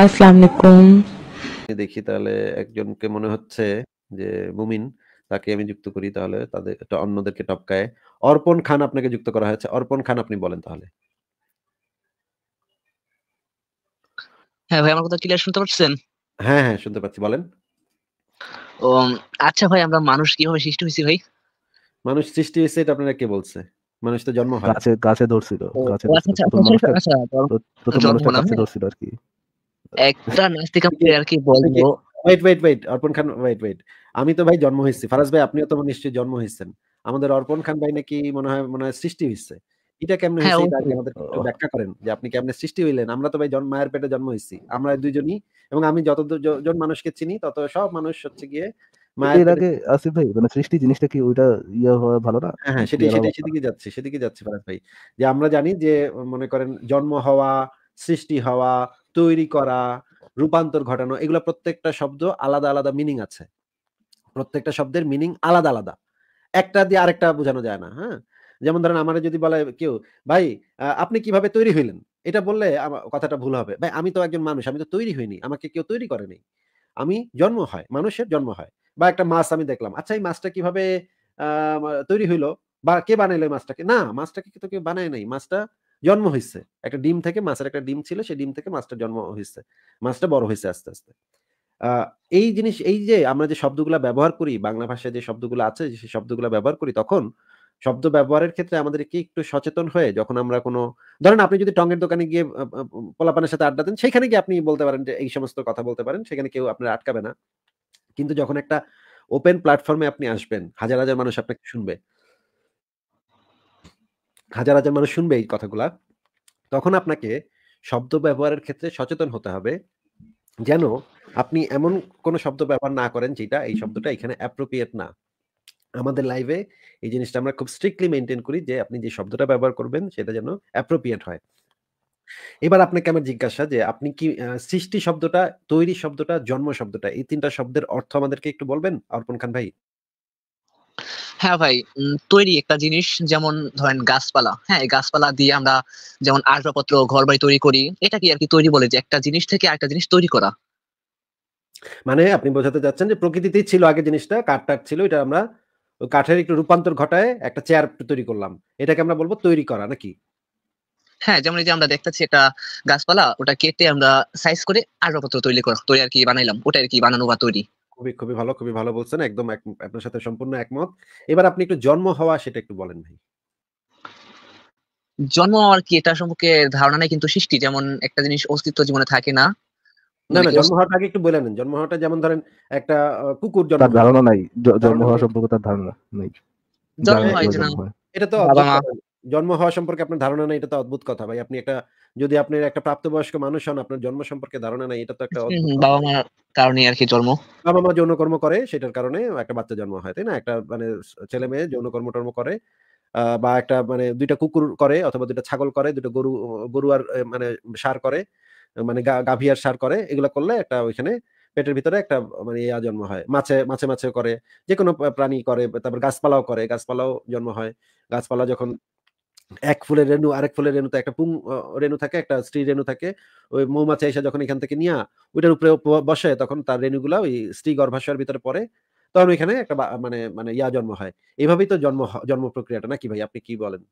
আসসালামু দেখি তাহলে একজনকে মনে হচ্ছে যে মুমিন তাকে আমি যুক্ত করি তাহলে তাদের অন্যদেরকে টপকায় অর্পণ খান আপনাকে যুক্ত করা হয়েছে অর্পণ খান আপনি বলেন তাহলে হ্যাঁ ভাই আমার কথা ক্লিয়ার শুনতে পাচ্ছেন হ্যাঁ হ্যাঁ শুনতে পাচ্ছি বলেন ও আচ্ছা ভাই আমরা মানুষ কিভাবে সৃষ্টি হয়েছি ভাই মানুষ সৃষ্টি হয়েছে এটা আপনারা কে বলছে মানুষ তো জন্ম হয় গাছে গাছে ধরছিল গাছে আচ্ছা আচ্ছা ধরছিল আচ্ছা, আচ্ছা, আচ্ছা, আর কি একটা নাস্তিক আর কি বলবো ওয়েট ওয়েট ওয়েট অর্পণ খান ওয়েট ওয়েট আমি তো ভাই জন্ম হয়েছি ফারাজ ভাই আপনিও তো মানে নিশ্চয়ই জন্ম হয়েছেন আমাদের অর্পণ খান ভাই নাকি মনে হয় মনে হয় সৃষ্টি হয়েছে এটা কেমন হ্যাঁ, হয়েছে আমাদের ব্যাখ্যা করেন যে আপনি কেমন সৃষ্টি হইলেন আমরা তো ভাই জন্ম মায়ের পেটে জন্ম হয়েছি আমরা দুইজনই এবং আমি যত জন মানুষকে চিনি তত সব মানুষ হচ্ছে গিয়ে আগে আসিফ ভাই মানে সৃষ্টি জিনিসটা কি ওইটা ইয়া হওয়া ভালো না হ্যাঁ, হ্যাঁ ইয়ে সেটাই সেদিকে যাচ্ছে সেদিকে যাচ্ছে ফারাজ ভাই যে আমরা জানি যে মনে করেন জন্ম হওয়া সৃষ্টি হওয়া তৈরি করা রূপান্তর ঘটানো এগুলো প্রত্যেকটা শব্দ আলাদা আলাদা মিনিং আছে প্রত্যেকটা শব্দের মিনিং আলাদা আলাদা একটা দিয়ে আরেকটা বোঝানো যায় না হ্যাঁ যেমন ধরেন আমার যদি বলে কেউ ভাই আপনি কিভাবে তৈরি হইলেন এটা বললে কথাটা ভুল হবে ভাই আমি তো একজন মানুষ আমি তো তৈরি হইনি আমাকে কেউ তৈরি করেনি আমি জন্ম হয় মানুষের জন্ম হয় বা একটা মাছ আমি দেখলাম আচ্ছা এই মাছটা কিভাবে তৈরি হইলো বা কে বানাইলো মাছটাকে না মাছটাকে তো কেউ বানায় নাই মাছটা জন্ম হয়েছে একটা ডিম থেকে মাছের একটা ডিম ছিল সেই ডিম থেকে মাছটা জন্ম হয়েছে মাছটা বড় হয়েছে আস্তে আস্তে এই জিনিস এই যে আমরা যে শব্দগুলো ব্যবহার করি বাংলা ভাষায় যে শব্দগুলো আছে যে শব্দগুলো ব্যবহার করি তখন শব্দ ব্যবহারের ক্ষেত্রে আমাদেরকে একটু সচেতন হয়ে যখন আমরা কোনো ধরেন আপনি যদি টঙ্গের দোকানে গিয়ে পোলাপানের সাথে আড্ডা দেন সেখানে গিয়ে আপনি বলতে পারেন যে এই সমস্ত কথা বলতে পারেন সেখানে কেউ আপনার আটকাবে না কিন্তু যখন একটা ওপেন প্ল্যাটফর্মে আপনি আসবেন হাজার হাজার মানুষ আপনাকে শুনবে হাজার হাজার মানুষ শুনবে এই কথাগুলা তখন আপনাকে শব্দ ব্যবহারের ক্ষেত্রে সচেতন হতে হবে যেন আপনি এমন কোনো শব্দ ব্যবহার না করেন যেটা এই শব্দটা এখানে অ্যাপ্রোপ্রিয়েট না আমাদের লাইভে এই জিনিসটা আমরা খুব স্ট্রিক্টলি মেনটেন করি যে আপনি যে শব্দটা ব্যবহার করবেন সেটা যেন অ্যাপ্রোপ্রিয়েট হয় এবার আপনাকে আমার জিজ্ঞাসা যে আপনি কি সৃষ্টি শব্দটা তৈরি শব্দটা জন্ম শব্দটা এই তিনটা শব্দের অর্থ আমাদেরকে একটু বলবেন অর্পণ খান ভাই হ্যাঁ ভাই তৈরি একটা জিনিস যেমন ধরেন গাছপালা হ্যাঁ গাছপালা দিয়ে আমরা যেমন আসবাবপত্র ঘর বাড়ি তৈরি করি এটা কি আর কি তৈরি বলে যে একটা জিনিস থেকে আরেকটা জিনিস তৈরি করা মানে আপনি বোঝাতে চাচ্ছেন যে প্রকৃতিতেই ছিল আগে জিনিসটা কাঠ টাঠ ছিল এটা আমরা কাঠের একটু রূপান্তর ঘটায় একটা চেয়ার তৈরি করলাম এটাকে আমরা বলবো তৈরি করা নাকি হ্যাঁ যেমন যে আমরা দেখতেছি একটা গাছপালা ওটা কেটে আমরা সাইজ করে আসবাবপত্র তৈরি করা তৈরি আর কি বানাইলাম ওটা আর কি বানানো বা তৈরি খুবই খুবই ভালো খুবই ভালো বলছেন একদম আপনার সাথে সম্পূর্ণ একমত এবার আপনি একটু জন্ম হওয়া সেটা একটু বলেন ভাই জন্ম আর কি এটা সম্পর্কে ধারণা নেই কিন্তু সৃষ্টি যেমন একটা জিনিস অস্তিত্ব জীবনে থাকে না না না জন্ম হওয়াটা একটু বলে নেন জন্ম হওয়াটা যেমন ধরেন একটা কুকুর জন্ম তার ধারণা নাই জন্ম হওয়া সম্পর্কে তার ধারণা নাই জন্ম হয় এটা তো জন্ম হওয়া সম্পর্কে আপনার ধারণা নাই এটা তো অদ্ভুত কথা ভাই আপনি একটা যদি আপনি একটা প্রাপ্তবয়স্ক মানুষ হন আপনার জন্ম সম্পর্কে ধারণা নাই এটা তো একটা বাবা মা কারণে আর কি জন্ম বাবা মা যৌনকর্ম করে সেটার কারণে একটা বাচ্চা জন্ম হয় তাই না একটা মানে ছেলে মেয়ে যৌনকর্ম টর্ম করে বা একটা মানে দুইটা কুকুর করে অথবা দুইটা ছাগল করে দুটো গরু গরু আর মানে সার করে মানে গাভী আর সার করে এগুলো করলে একটা ওইখানে পেটের ভিতরে একটা মানে ইয়া জন্ম হয় মাছে মাছে মাছে করে যে কোনো প্রাণী করে তারপর গাছপালাও করে গাছপালাও জন্ম হয় গাছপালা যখন এক ফুলের রেণু আরেক ফুলের রেণুতে একটা পুং রেণু থাকে একটা স্ত্রী রেণু থাকে ওই মৌমাছি এসে যখন এখান থেকে নিয়ে ওইটার উপরে বসে তখন তার রেণুগুলা ওই স্ত্রী গর্ভাশয়ের ভিতরে পড়ে তখন ওইখানে একটা মানে মানে ইয়া জন্ম হয় এইভাবেই তো জন্ম জন্ম প্রক্রিয়াটা নাকি ভাই আপনি কি বলেন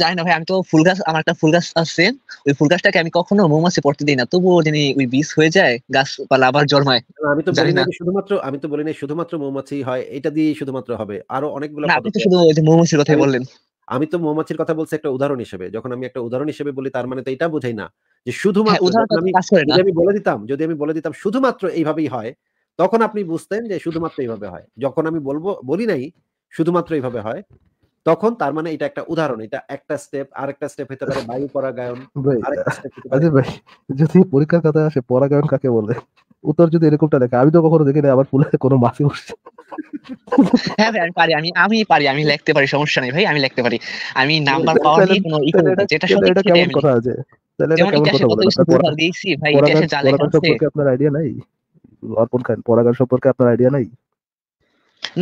জানি না ভাই আমি তো ফুল গাছ আমার একটা ফুল গাছ আছে ওই ফুল গাছটাকে আমি কখনো মৌমাছি পড়তে দিই না তবুও জানি ওই বিষ হয়ে যায় গাছ পালা আবার জন্মায় আমি তো জানি না শুধুমাত্র আমি তো বলি না শুধুমাত্র মৌমাছি হয় এটা দিয়ে শুধুমাত্র হবে আরো অনেকগুলো আপনি তো শুধু মৌমাছির কথাই বললেন আমি তো মৌমাছির কথা বলছি একটা উদাহরণ হিসেবে যখন আমি একটা উদাহরণ হিসেবে বলি তার মানে তো এটা বোঝাই না যে হ্যাঁ, শুধুমাত্র আমি বলে দিতাম যদি আমি বলে দিতাম শুধুমাত্র এইভাবেই হয় তখন আপনি বুঝতেন যে শুধুমাত্র এইভাবে হয় যখন আমি বলবো বলি নাই শুধুমাত্র এইভাবে হয় তখন তার মানে এটা একটা উদাহরণ এটা একটা স্টেপ আরেকটা স্টেপ হতে পারে বায়ু পরাগায়ন যদি পরীক্ষার কথা আসে পরাগায়ন কাকে বলে উত্তর যদি এরকমটা দেখে আমি তো কখনো দেখিনি আবার ফুলে কোনো মাছি উঠছে হ্যাঁ ভাই আমি পারি আমি আমি পারি আমি লিখতে পারি সমস্যা নেই ভাই আমি লিখতে পারি আমি নাম্বার পাওয়া নিয়ে কোনো যেটা সত্যি এটা কেমন কথা আছে তাহলে এটা কেমন কথা বলতে পারি ভাই এটা পরাগায়ন সম্পর্কে আপনার আইডিয়া নাই অর্পণ খান পরাগায়ন সম্পর্কে আপনার আইডিয়া নাই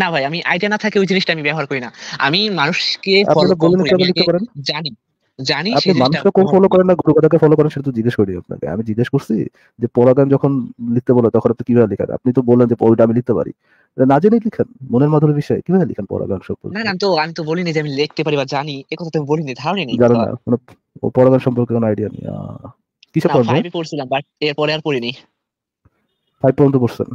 না ভাই আমি আইডিয়া না থাকে ওই জিনিসটা আমি ব্যবহার করি না আমি মানুষকে ফলো করি জানি জানি আপনি মানুষকে ফলো করেন না গুরুগণকে ফলো করেন সেটা তো জিজ্ঞেস করি আপনাকে আমি জিজ্ঞেস করছি যে পরাগান যখন লিখতে বলে তখন আপনি কিভাবে লেখেন আপনি তো বললেন যে পরাগান আমি লিখতে পারি না জেনে লিখেন মনের মাধুর বিষয় কিভাবে লিখেন পরাগান সম্পর্কে না না তো আমি তো বলিনি যে আমি লিখতে পারি বা জানি এই কথা তো আমি বলিনি ধারণা নেই জানো না ও পরাগান সম্পর্কে কোনো আইডিয়া নেই কিছু পড়ছিলাম বাট এরপরে আর পড়িনি ফাইভ পর্যন্ত পড়ছেন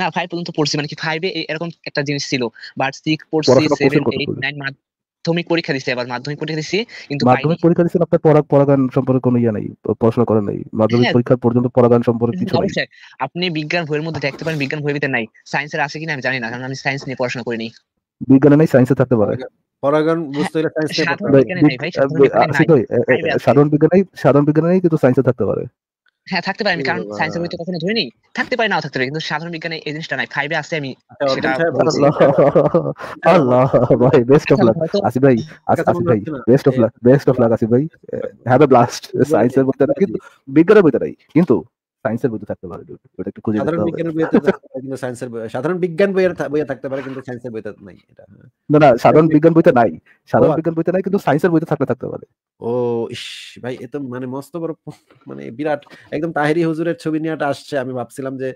না ফাইভ পর্যন্ত পড়ছি মানে কি ফাইভে এরকম একটা জিনিস ছিল বাট সিক্স পড়ছি সেভেন এইট নাইন মাধ্যমিক পরীক্ষা দিছি এবার মাধ্যমিক পরীক্ষা দিছি কিন্তু মাধ্যমিক পরীক্ষা দিছেন আপনার পড়া পড়াগান সম্পর্কে কোনো ইয়া নাই পড়াশোনা করেন নাই মাধ্যমিক হ্যাঁ। পরীক্ষা পর্যন্ত পড়াগান সম্পর্কে কিছু নাই আপনি বিজ্ঞান বইয়ের মধ্যে দেখতে পারেন বিজ্ঞান বইতে নাই সায়েন্সের আছে কিনা আমি জানি না কারণ আমি সায়েন্স নিয়ে পড়াশোনা করিনি বিজ্ঞানে নাই সায়েন্সে থাকতে পারে পরাগন বুঝতে হলে সায়েন্স নিয়ে সাধারণ বিজ্ঞানে সাধারণ বিজ্ঞানে কিন্তু সায়েন্সে থাকতে পারে হ্যাঁ থাকতে পারে আমি কারণ সায়েন্সের বই তো হ্যাঁ। কখনো ধরিনি থাকতে পারে নাও থাকতে পারে কিন্তু সাধারণ বিজ্ঞানে এই জিনিসটা নাই ফাইভে আছে আমি আচ্ছা, সেটা আল্লাহ ভাই বেস্ট অফ লাক আসি ভাই আসি ভাই best of luck best of luck আসি ভাই হ্যাভ এ ব্লাস্ট সায়েন্সের বইতে কিন্তু বিজ্ঞানের বইতে নাই কিন্তু সায়েন্সের বইতে থাকতে পারে ওটা একটু খুঁজে সাধারণ বিজ্ঞানের বইতে কিন্তু সায়েন্সের সাধারণ বিজ্ঞান বইয়ের বইয়ে থাকতে পারে কিন্তু সায়েন্সের বইতে নাই এটা না না সাধারণ বিজ্ঞান বইতে নাই সাধারণ বিজ্ঞান বইতে নাই কিন্তু সায়েন্সের বইতে থাকতে থাকতে পারে ও ইস ভাই এত মানে মস্ত বড় মানে বিরাট একদম তাহেরি হুজুরের ছবি নিয়েটা আসছে আমি ভাবছিলাম যে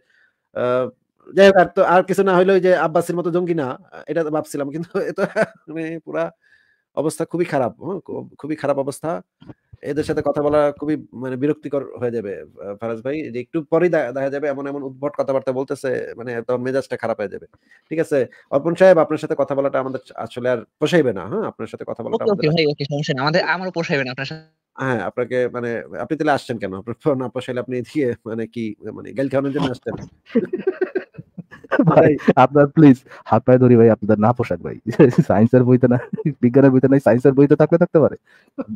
যাই হোক আর তো আর কিছু না হইলো যে আব্বাসের মতো জঙ্গি না এটা তো ভাবছিলাম কিন্তু এটা মানে পুরা অবস্থা খুবই খারাপ খুবই খারাপ অবস্থা এদের সাথে কথা বলা খুবই মানে বিরক্তিকর হয়ে যাবে ফারাজ ভাই যে একটু পরেই দেখা যাবে এমন এমন উদ্ভট কথাবার্তা বলতেছে মানে তখন মেজাজটা খারাপ হয়ে যাবে ঠিক আছে অর্পণ সাহেব আপনার সাথে কথা বলাটা আমাদের আসলে আর পোষাইবে না হ্যাঁ আপনার সাথে কথা বলাটা আমাদের আমারও পোষাইবে না আপনার হ্যাঁ আপনাকে মানে আপনি তাহলে আসছেন কেন আপনার না পোষাইলে আপনি দিয়ে মানে কি মানে গেল খাওয়ানোর জন্য আসছেন ভাই আপনার প্লিজ হাত পায়ে ধরি ভাই আপনাদের না পোশাক ভাই সায়েন্সের বইতে না বিজ্ঞানের বইতে নাই সায়েন্সের বইতে থাকলে থাকতে পারে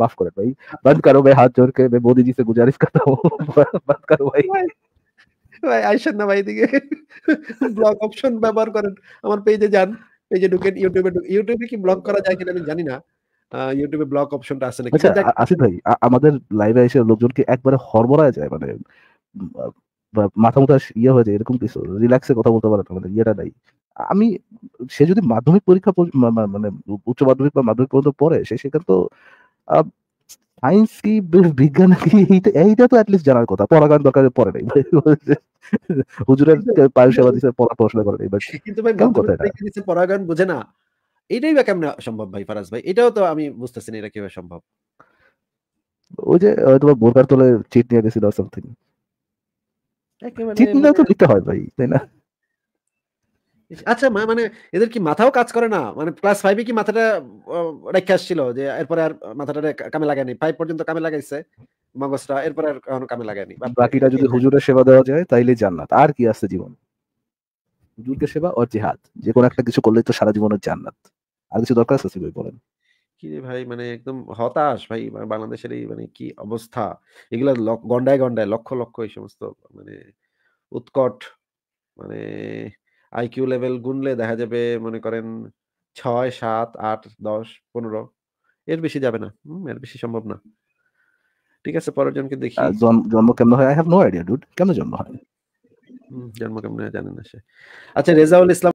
বাফ করে ভাই বন্ধ করো ভাই হাত জোর কে मैं मोदी जी से गुजारिश करता हूँ ভাই আইসেন না ভাই দিকে ব্লগ অপশন ব্যবহার করেন আমার পেজে যান পেজে ঢুকেন ইউটিউবে ইউটিউবে কি ব্লগ করা যায় কিনা আমি জানি না ইউটিউবে ব্লগ অপশনটা আছে নাকি আচ্ছা, আসিফ ভাই আমাদের লাইভে এসে লোকজনকে একবারে হরবরায় যায় মানে মাথা মুথা ইয়ে হয়ে যায় এরকম কিছু রিল্যাক্সে কথা বলতে পারে না মানে ইয়েটা নাই আমি সে যদি মাধ্যমিক পরীক্ষা মানে উচ্চ মাধ্যমিক বা মাধ্যমিক পর্যন্ত পড়ে সে সেখানে তো সায়েন্স কি বিজ্ঞান কি এইটা তো অ্যাটলিস্ট জানার কথা দরকার পড়ে নাই হুজুরের দিচ্ছে পড়া পড়াশোনা করে নাই কিন্তু ভাই কথা বোঝে না এটাই বা কেমন সম্ভব ভাই ফারাজ ভাই এটাও তো আমি বুঝতেছি না এটা কিভাবে সম্ভব ওই যে তোমার বোরকার তলে চিট নিয়ে গেছিল সামথিং মানে আচ্ছা মানে এদের কি মাথাও কাজ করে না মানে ক্লাস ফাইভে কি মাথাটা রেখে আসছিল যে এরপরে আর মাথাটা কামে লাগায়নি ফাইভ পর্যন্ত কামে লাগাইছে মগজটা এরপরে আর কোনো কামে লাগায়নি বাকিটা যদি হুজুরের সেবা দেওয়া যায় তাইলে জান্নাত আর কি আছে জীবন হুজুরকে সেবা আর জিহাদ যে কোনো একটা কিছু করলেই তো সারা জীবনের জান্নাত আর কিছু দরকার আছে বলেন কি রে ভাই মানে একদম হতাশ ভাই মানে বাংলাদেশের এই মানে কি অবস্থা এগুলা গন্ডায় গন্ডায় লক্ষ লক্ষ এই সমস্ত মানে উৎকট মানে আইকিউ লেভেল গুনলে দেখা যাবে মনে করেন ছয় সাত আট দশ পনেরো এর বেশি যাবে না এর বেশি সম্ভব না ঠিক আছে পরের জনকে দেখি জন্ম কেমন হয় I have no idea dude কেমন জন্ম হয় জন্ম কেমন হয় জানেন না সে আচ্ছা রেজাউল ইসলাম